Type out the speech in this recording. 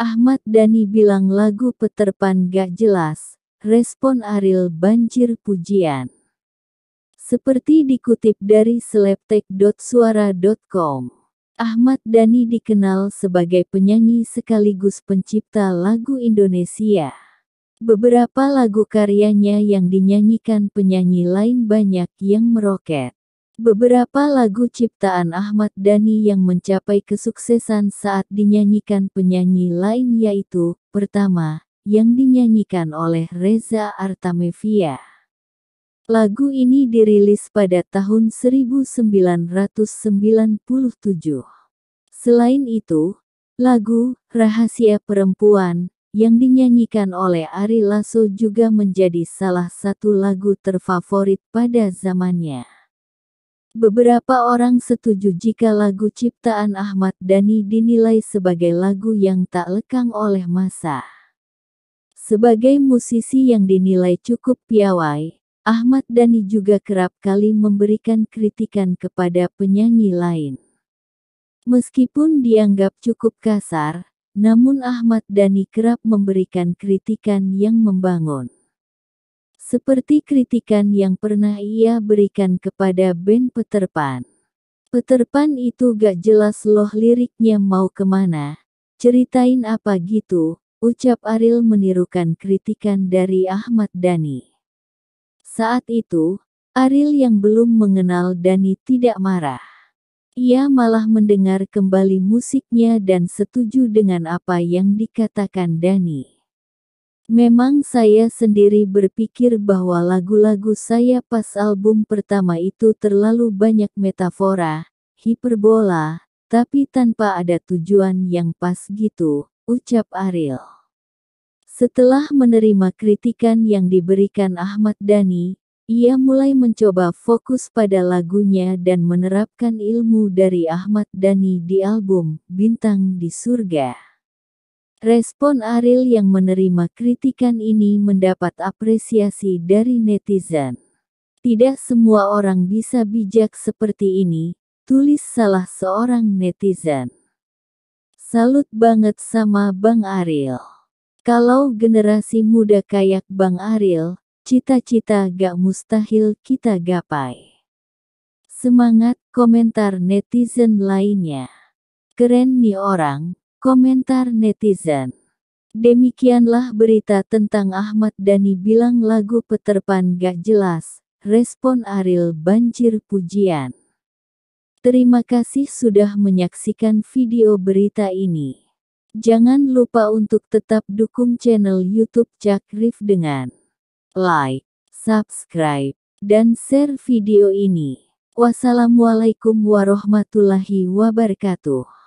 Ahmad Dhani bilang lagu Peter Pan gak jelas, respon Aril banjir pujian. Seperti dikutip dari seleptek.suara.com, Ahmad Dhani dikenal sebagai penyanyi sekaligus pencipta lagu Indonesia. Beberapa lagu karyanya yang dinyanyikan penyanyi lain banyak yang meroket. Beberapa lagu ciptaan Ahmad Dhani yang mencapai kesuksesan saat dinyanyikan penyanyi lain yaitu, pertama, yang dinyanyikan oleh Reza Artamevia. Lagu ini dirilis pada tahun 1997. Selain itu, lagu Rahasia Perempuan yang dinyanyikan oleh Ari Lasso juga menjadi salah satu lagu terfavorit pada zamannya. Beberapa orang setuju jika lagu ciptaan Ahmad Dhani dinilai sebagai lagu yang tak lekang oleh masa. Sebagai musisi yang dinilai cukup piawai, Ahmad Dhani juga kerap kali memberikan kritikan kepada penyanyi lain. Meskipun dianggap cukup kasar, namun Ahmad Dhani kerap memberikan kritikan yang membangun seperti kritikan yang pernah ia berikan kepada Ben Peter Pan. Peter Pan itu gak jelas loh liriknya mau kemana, ceritain apa gitu, ucap Ariel menirukan kritikan dari Ahmad Dhani. Saat itu, Ariel yang belum mengenal Dani tidak marah. Ia malah mendengar kembali musiknya dan setuju dengan apa yang dikatakan Dani. Memang saya sendiri berpikir bahwa lagu-lagu saya pas album pertama itu terlalu banyak metafora, hiperbola, tapi tanpa ada tujuan yang pas gitu, ucap Ariel. Setelah menerima kritikan yang diberikan Ahmad Dhani, ia mulai mencoba fokus pada lagunya dan menerapkan ilmu dari Ahmad Dhani di album Bintang di Surga. Respon Ariel yang menerima kritikan ini mendapat apresiasi dari netizen. Tidak semua orang bisa bijak seperti ini, tulis salah seorang netizen. Salut banget sama Bang Ariel. Kalau generasi muda kayak Bang Ariel, cita-cita gak mustahil kita gapai. Semangat komentar netizen lainnya. Keren nih orang, Komentar netizen. Demikianlah berita tentang Ahmad Dhani bilang lagu Peter Pan gak jelas. Respon Aril banjir pujian. Terima kasih sudah menyaksikan video berita ini. Jangan lupa untuk tetap dukung channel YouTube Cak Rif dengan like, subscribe, dan share video ini. Wassalamualaikum warahmatullahi wabarakatuh.